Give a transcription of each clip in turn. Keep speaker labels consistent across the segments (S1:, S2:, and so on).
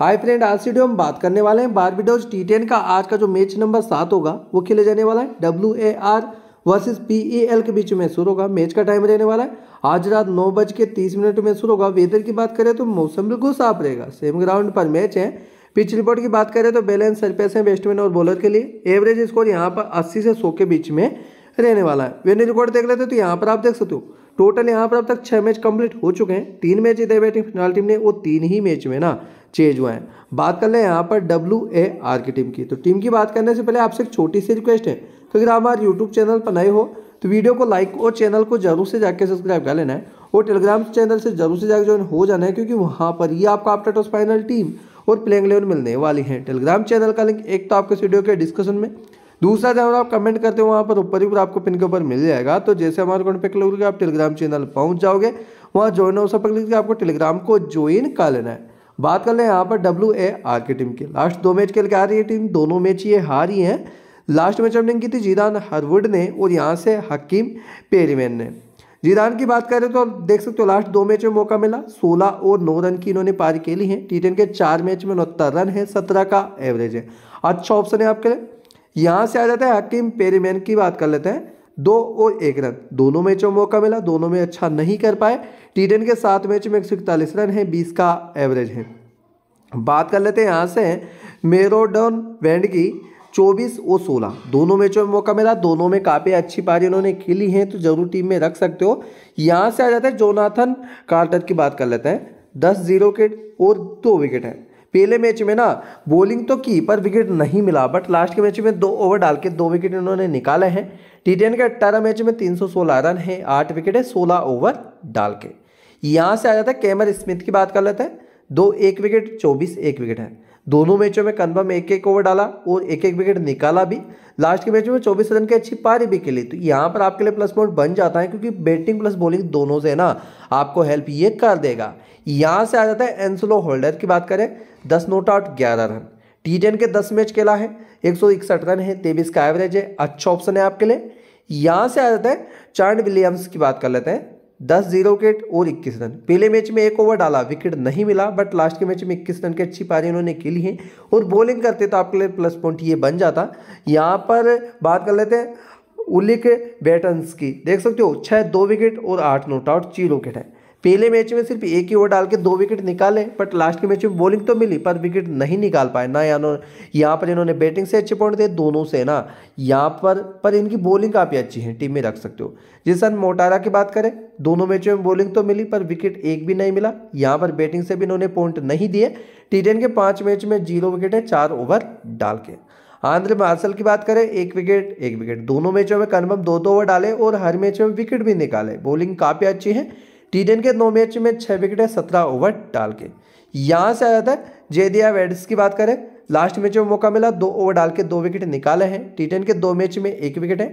S1: hi friend आज सीडियो video हम बात करने वाले हैं बारबीडोज टी टेन का आज का जो मैच नंबर सात होगा वो खेले जाने वाला है W A R versus P E L के बीच में शुरू होगा मैच का टाइम रहने वाला है आज रात नौ बज के तीस मिनट में शुरू होगा वेदर की बात करें तो मौसम बिल्कुल साफ रहेगा सेम ग्राउंड पर मैच है पिच रिपोर्ट की बात करें तो बैलेंस सरपेस है बैट्समैन और बॉलर के लिए एवरेज स्कोर यहाँ पर अस्सी से सौ के बीच में रहने वाला है वेन्यू रिकॉर्ड देख लेते तो यहाँ पर आप देख सकते हो टोटल यहाँ पर अब तक छः मैच कंप्लीट हो चुके हैं तीन मैच इधर बैठे फिनाल टीम ने वो तीन ही मैच में ना चेंज हुआ है बात कर लें यहाँ पर डब्ल्यू ए आर की टीम की तो टीम की बात करने से पहले आपसे एक छोटी सी रिक्वेस्ट है तो अगर आप हमारे यूट्यूब चैनल पर नए हो तो वीडियो को लाइक और चैनल को जरूर से जाकर सब्सक्राइब कर लेना है और टेलीग्राम चैनल से जरूर से जाकर ज्वाइन हो जाना है क्योंकि वहाँ पर ही आपका अपडेट और फाइनल टीम और प्लेइंग लेवल मिलने वाली है टेलीग्राम चैनल का लिंक एक तो आपके वीडियो के डिस्कशन में दूसरा जहाँ आप कमेंट करते हो वहाँ पर ऊपर ही ऊपर आपको पिन के ऊपर मिल जाएगा तो जैसे हमारे कॉन्ट पे क्लिक करोगे आप टेलीग्राम चैनल पहुँच जाओगे वहाँ ज्वाइन हो सब क्लिक आपको टेलीग्राम को ज्वाइन कर लेना है बात कर लें यहाँ पर डब्ल्यू ए आर की टीम की लास्ट दो मैच खेल के आ रही है टीम दोनों मैच ये हारी है लास्ट मैच रनिंग की थी जीदान हरवुड ने और यहाँ से हकीम पेरीमैन ने जीदान की बात करें तो देख सकते हो लास्ट दो मैच में मौका मिला 16 और 9 रन की इन्होंने पारी खेली है टी के चार मैच में उनहत्तर रन है 17 का एवरेज है अच्छा ऑप्शन है आपके लिए यहाँ से आ जाता है हकीम पेरीमैन की बात कर लेते हैं दो और एक रन दोनों मैचों में मौका मिला दोनों में अच्छा नहीं कर पाए टी के सात मैच में एक रन है बीस का एवरेज है बात कर लेते हैं यहाँ से मेरोडन वैंड की चौबीस और सोलह दोनों मैचों में मौका मिला दोनों में काफ़ी अच्छी पारी उन्होंने खेली है तो जरूर टीम में रख सकते हो यहाँ से आ जाते हैं जोनाथन कार्टर की बात कर लेते हैं दस जीरो विकेट और दो विकेट है पहले मैच में ना बॉलिंग तो की पर विकेट नहीं मिला बट लास्ट के मैच में दो ओवर डाल के दो विकेट इन्होंने निकाले हैं टी टेन के अट्ठारह मैच में तीन सौ सोलह रन है आठ विकेट है सोलह ओवर डाल के यहाँ से आ जाता है कैमर स्मिथ की बात कर लेते हैं दो एक विकेट चौबीस एक विकेट है दोनों मैचों में कन्फर्म एक एक ओवर डाला और एक एक विकेट निकाला भी लास्ट के मैच में चौबीस रन की अच्छी पारी भी खेली तो यहाँ पर आपके लिए प्लस पॉइंट बन जाता है क्योंकि बैटिंग प्लस बॉलिंग दोनों से ना आपको हेल्प ये कर देगा यहाँ से आ जाता है एनसोलो होल्डर की बात करें दस नोट आउट ग्यारह रन टी टेन के दस मैच खेला है एक सौ इकसठ रन है तेबीस का एवरेज है अच्छा ऑप्शन है आपके लिए यहाँ से आ जाता है चार्ड विलियम्स की बात कर लेते हैं दस जीरो विकेट और इक्कीस रन पहले मैच में एक ओवर डाला विकेट नहीं मिला बट लास्ट के मैच में इक्कीस रन की अच्छी पारी उन्होंने खेली है और बॉलिंग करते तो आपके लिए प्लस पॉइंट ये बन जाता यहाँ पर बात कर लेते हैं उलिक बैटन्स की देख सकते हो छः दो विकेट और आठ नोट आउट चीर विकेट है पहले मैच में सिर्फ एक ही ओवर डाल के दो विकेट निकाले बट लास्ट के मैच में बॉलिंग तो मिली पर विकेट नहीं निकाल पाए ना यहाँ यहाँ पर इन्होंने बैटिंग से अच्छे पॉइंट दिए दोनों से ना यहाँ पर पर इनकी बॉलिंग काफ़ी अच्छी है टीम में रख सकते हो जिसन मोटारा की बात करें दोनों मैचों में बॉलिंग तो मिली पर विकेट एक भी नहीं मिला यहाँ पर बैटिंग से भी इन्होंने पॉइंट नहीं दिए टी के पाँच मैच में जीरो विकेट है चार ओवर डाल के आंध्र मार्सल की बात करें एक विकेट एक विकेट दोनों मैचों में कन्फर्म दो दो ओवर डाले और हर मैच में विकेट भी निकाले बॉलिंग काफ़ी अच्छी है टी के नौ मैच में छः विकेट सत्रह ओवर डाल के यहाँ से आ जाता है जेदिया वेड्स की बात करें लास्ट मैच में मौका मिला दो ओवर डाल के दो विकेट निकाले हैं टी टेन के दो मैच में एक विकेट है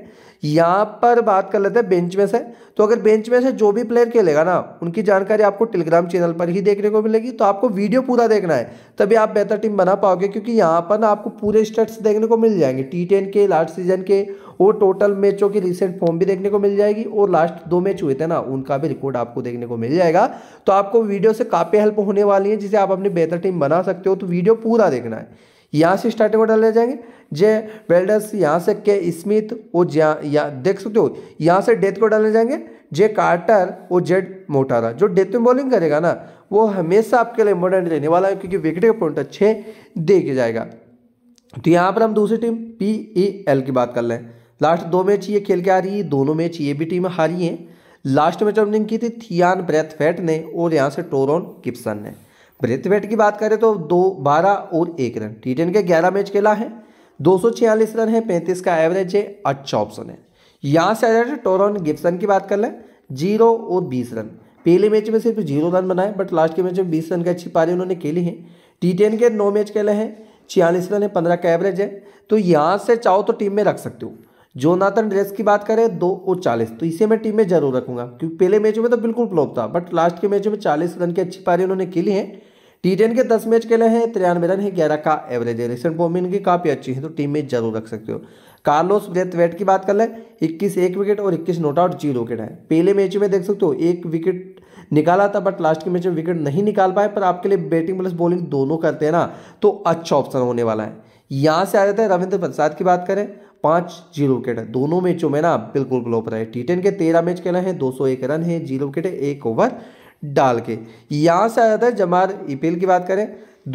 S1: यहाँ पर बात कर लेते हैं बेंच में से तो अगर बेंच में से जो भी प्लेयर खेलेगा ना उनकी जानकारी आपको टेलीग्राम चैनल पर ही देखने को मिलेगी तो आपको वीडियो पूरा देखना है तभी आप बेहतर टीम बना पाओगे क्योंकि यहाँ पर ना आपको पूरे स्टेट्स देखने को मिल जाएंगे टी टेन के लास्ट सीजन के और टोटल मैचों की रिसेंट फॉर्म भी देखने को मिल जाएगी और लास्ट दो मैच हुए थे ना उनका भी रिकॉर्ड आपको देखने को मिल जाएगा तो आपको वीडियो से काफ़ी हेल्प होने वाली है जिसे आप अपनी बेहतर टीम बना सकते हो तो वीडियो पूरा देखना है यहाँ से स्टार्टिंग ऑर्डर ले जाएंगे जे वेल्डर्स यहाँ से के स्मिथ और जहाँ या देख सकते हो यहाँ से डेथ को डाले जाएंगे जे कार्टर और जेड मोटारा जो डेथ में बॉलिंग करेगा ना वो हमेशा आपके लिए इम्पोर्टेंट रहने वाला है क्योंकि विकेट के पॉइंट अच्छे देके जाएगा तो यहाँ पर हम दूसरी टीम पी ई एल की बात कर लें लास्ट दो मैच ये खेल के आ रही है दोनों मैच ये भी टीम हारी है लास्ट मैच ओपनिंग की थी थियान ब्रेथफेट ने और यहाँ से टोरॉन किप्सन ने ब्रेथवेट की बात करें तो दो बारह और एक रन टी टेन के ग्यारह मैच खेला है दो सौ छियालीस रन है पैंतीस का एवरेज है अच्छा ऑप्शन है यहाँ से आ जाए टोरॉन गिप्सन की बात कर लें जीरो और बीस रन पहले मैच में सिर्फ जीरो रन बनाए बट लास्ट के मैच में बीस रन की अच्छी पारी उन्होंने खेली है टी टेन के नौ मैच खेले हैं छियालीस रन है पंद्रह का एवरेज है तो यहाँ से चाहो तो टीम में रख सकते हो जोनाथन ड्रेस की बात करें दो और चालीस तो इसे मैं टीम में जरूर रखूंगा क्योंकि पहले मैचों में तो बिल्कुल फ्लॉप था बट लास्ट के मैचों में चालीस रन की अच्छी पारी उन्होंने खेली है टी टेन के दस मैच खेले हैं तिरानवे रन है ग्यारह का एवरेज है रिसेंट फॉर्म इनकी काफ़ी अच्छी है तो टीम में जरूर रख सकते हो कार्लोस ब्रेथवेट की बात कर लें इक्कीस एक विकेट और इक्कीस नोट आउट जीरो विकेट है पहले मैच में देख सकते हो एक विकेट निकाला था बट लास्ट के मैच में विकेट नहीं निकाल पाए पर आपके लिए बैटिंग प्लस बॉलिंग दोनों करते हैं ना तो अच्छा ऑप्शन होने वाला है यहाँ से आ जाता है रविंद्र प्रसाद की बात करें पाँच जीरो विकेट है दोनों मैचों में ना बिल्कुल ग्लोप रहे टी टेन के तेरह मैच खेला है दो सौ एक रन है जीरो विकेट है एक ओवर डाल के यहाँ से आ जाता है जमार ईपीएल e की बात करें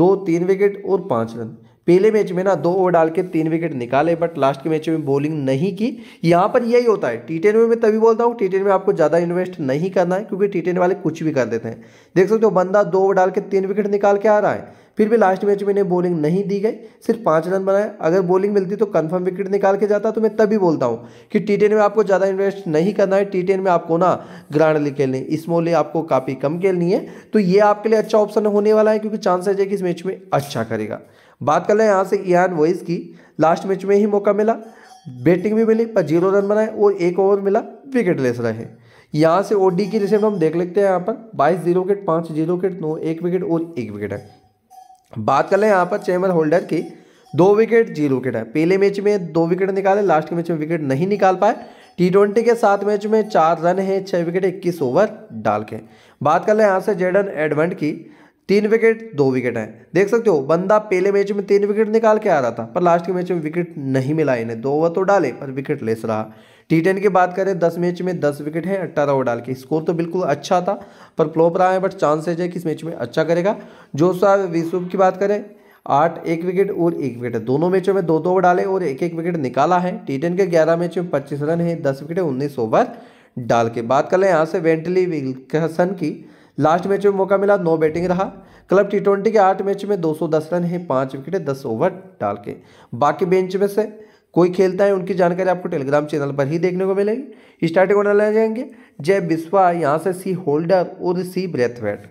S1: दो तीन विकेट और पाँच रन पहले मैच में ना दो ओवर डाल के तीन विकेट निकाले बट लास्ट के मैच में बॉलिंग नहीं की यहाँ पर यही होता है टी टेन में मैं तभी बोलता हूँ टी टेन में आपको ज़्यादा इन्वेस्ट नहीं करना है क्योंकि टी टेन वाले कुछ भी कर देते हैं देख सकते हो बंदा दो ओवर डाल के तीन विकेट निकाल के आ रहा है फिर भी लास्ट मैच में इन्हें बॉलिंग नहीं दी गई सिर्फ पाँच रन बनाए अगर बॉलिंग मिलती तो कन्फर्म विकेट निकाल के जाता तो मैं तभी बोलता हूँ कि टी में आपको ज़्यादा इन्वेस्ट नहीं करना है टी में आपको ना ग्रांडली खेलनी स्मॉल आपको काफ़ी कम खेलनी है तो ये आपके लिए अच्छा ऑप्शन होने वाला है क्योंकि चांसेज है कि इस मैच में अच्छा करेगा बात कर लें यहाँ से ईन वॉइस की लास्ट मैच में ही मौका मिला बैटिंग भी मिली पर जीरो रन बनाए और एक ओवर मिला विकेट लेस रहे यहाँ से ओडी की रिसेप्ट हम देख लेते हैं यहाँ पर बाईस जीरो विकेट पाँच जीरो विकेट नौ एक विकेट और एक विकेट है बात कर लें यहाँ पर चैमर होल्डर की दो विकेट जीरो विकेट है पहले मैच में दो विकेट निकाले लास्ट के मैच में विकेट नहीं निकाल पाए टी ट्वेंटी के सात मैच में चार रन हैं छः विकेट इक्कीस ओवर डाल के बात कर लें यहाँ से जेडन एडवंट की तीन विकेट दो विकेट हैं देख सकते हो बंदा पहले मैच में तीन विकेट निकाल के आ रहा था पर लास्ट के मैच में विकेट नहीं मिला इन्हें दो ओवर तो डाले पर विकेट लेस रहा टी टेन की बात करें दस मैच में दस विकेट है अट्ठारह ओवर डाल के स्कोर तो बिल्कुल अच्छा था पर फ्लोप रहा है बट चांसेज है कि इस मैच में अच्छा करेगा जोशा विश्व की बात करें आठ एक विकेट और एक विकेट दोनों मैचों में दो दो ओवर डाले और एक एक विकेट निकाला है टी टेन के ग्यारह मैच में पच्चीस रन है दस विकेट उन्नीस ओवर डाल के बात कर लें यहाँ से वेंटली विल्कसन की लास्ट मैच में मौका मिला नो बैटिंग रहा क्लब टी ट्वेंटी के आठ मैच में 210 रन है पाँच विकेट दस ओवर डाल के बाकी बेंच में से कोई खेलता है उनकी जानकारी आपको टेलीग्राम चैनल पर ही देखने को मिलेगी स्टार्टिंग ऑर्डर लाए जाएंगे जय बिस्वा यहाँ से सी होल्डर और सी ब्रेथवेट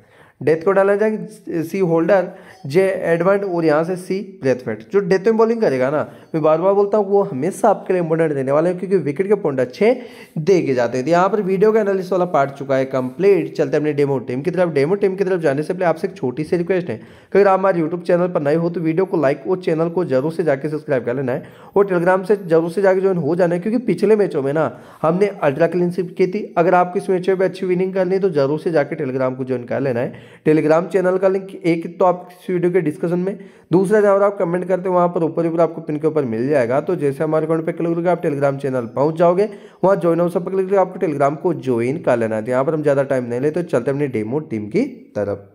S1: डेथ को डाला जाएगा सी होल्डर जे एडवर्ड और यहाँ से सी ब्रेथवेट जो डेथ में बॉलिंग करेगा ना मैं बार बार बोलता हूँ वो हमेशा आपके लिए इंपॉर्टेंट देने वाले हैं क्योंकि विकेट के पॉइंट अच्छे देके जाते हैं यहाँ पर वीडियो का एनालिसिस वाला पार्ट चुका है कंप्लीट चलते अपने डेमो टीम की तरफ डेमो टीम की तरफ जाने से पहले आपसे एक छोटी सी रिक्वेस्ट है अगर आप हमारे यूट्यूब चैनल पर नए हो तो वीडियो को लाइक और चैनल को जरूर से जाकर सब्सक्राइब कर लेना है और टेलीग्राम से जरूर से जाकर ज्वाइन हो जाना है क्योंकि पिछले मैचों में ना हमने अल्ट्रा क्लीनशिप की थी अगर आपको इस मैचों में अच्छी विनिंग करनी है तो जरूर से जाकर टेलीग्राम को ज्वाइन कर लेना है टेलीग्राम चैनल का लिंक एक तो आप इस वीडियो के डिस्कशन में दूसरा जहाँ पर आप कमेंट करते हैं वहाँ पर ऊपर ऊपर आपको पिन के ऊपर मिल जाएगा तो जैसे हमारे अकाउंट पर क्लिक करोगे आप टेलीग्राम चैनल पहुँच जाओगे वहाँ ज्वाइन हो सब पर क्लिक करके आपको टेलीग्राम को ज्वाइन कर लेना है यहाँ पर हम ज़्यादा टाइम नहीं लेते तो चलते अपनी डेमो टीम की तरफ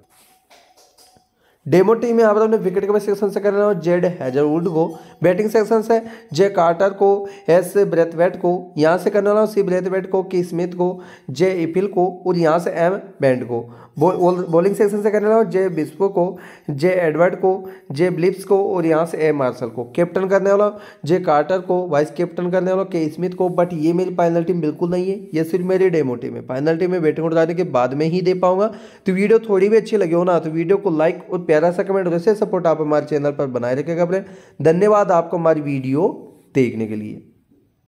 S1: डेमो टीम यहाँ पर हमने विकेट कीपर सेक्शन से करना है जेड हैजरवुड को बैटिंग सेक्शन से जे कार्टर को एस ब्रेथवेट को यहाँ से करना है सी ब्रेथवेट को की स्मिथ को जे इफिल को और यहाँ से एम बैंड को बो, बॉलिंग सेक्शन से करने लगा जे बिस्पो को जे एडवर्ड को जे ब्लिप्स को और यहाँ से ए मार्शल को कैप्टन करने वाला जे कार्टर को वाइस कैप्टन करने वाला के स्मिथ को बट ये मेरी फाइनल टीम बिल्कुल नहीं है ये सिर्फ मेरी डेमो टीम है फाइनल टीम में बैटिंग उठाने के बाद में ही दे पाऊंगा तो वीडियो थोड़ी भी अच्छी लगी हो ना तो वीडियो को लाइक और प्यारा सा कमेंट वैसे सपोर्ट आप हमारे चैनल पर बनाए रखेगा अपने धन्यवाद आपको हमारी वीडियो देखने के लिए